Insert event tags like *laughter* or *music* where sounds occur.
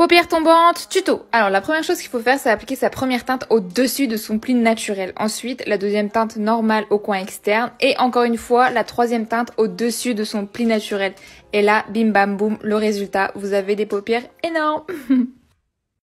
Paupières tombantes, tuto. Alors la première chose qu'il faut faire, c'est appliquer sa première teinte au-dessus de son pli naturel. Ensuite, la deuxième teinte normale au coin externe. Et encore une fois, la troisième teinte au-dessus de son pli naturel. Et là, bim bam boum, le résultat, vous avez des paupières énormes *laughs*